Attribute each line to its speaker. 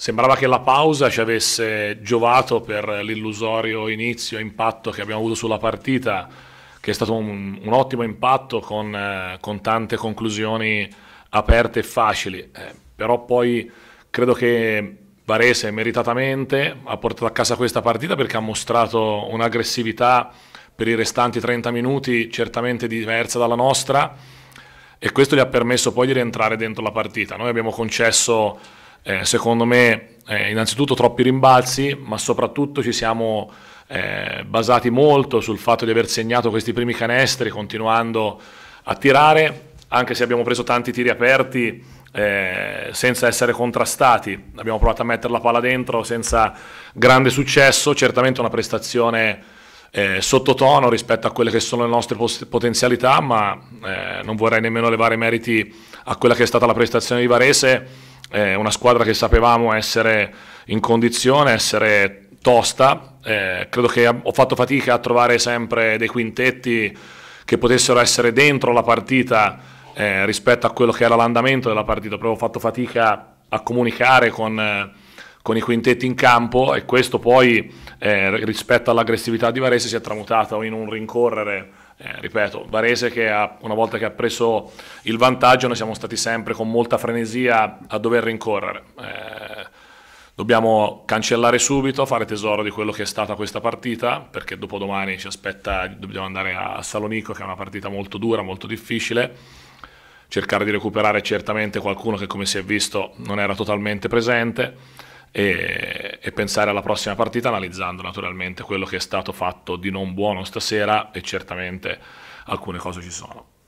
Speaker 1: Sembrava che la pausa ci avesse giovato per l'illusorio inizio impatto che abbiamo avuto sulla partita, che è stato un, un ottimo impatto con, eh, con, tante conclusioni aperte e facili. Eh, però poi credo che Varese meritatamente ha portato a casa questa partita perché ha mostrato un'aggressività per i restanti 30 minuti certamente diversa dalla nostra e questo gli ha permesso poi di rientrare dentro la partita. Noi abbiamo concesso eh, secondo me eh, innanzitutto troppi rimbalzi, ma soprattutto ci siamo eh, basati molto sul fatto di aver segnato questi primi canestri continuando a tirare, anche se abbiamo preso tanti tiri aperti. Eh, senza essere contrastati. Abbiamo provato a mettere la palla dentro senza grande successo, certamente una prestazione eh, sottotono rispetto a quelle che sono le nostre potenzialità, ma eh, non vorrei nemmeno levare meriti a quella che è stata la prestazione di Varese eh, una squadra che sapevamo essere in condizione, essere tosta, eh, credo che ho fatto fatica a trovare sempre dei quintetti che potessero essere dentro la partita eh, rispetto a quello che era l'andamento della partita, proprio ho fatto fatica a comunicare con con i quintetti in campo e questo poi eh, rispetto all'aggressività di Varese si è tramutato in un rincorrere eh, ripeto, Varese che ha, una volta che ha preso il vantaggio noi siamo stati sempre con molta frenesia a dover rincorrere. Eh, dobbiamo cancellare subito, fare tesoro di quello che è stata questa partita, perché dopodomani ci aspetta, dobbiamo andare a Salonico che è una partita molto dura, molto difficile, cercare di recuperare certamente qualcuno che come si è visto non era totalmente presente e, e, pensare alla prossima partita analizzando naturalmente quello che è stato fatto di non buono stasera e certamente alcune cose ci sono.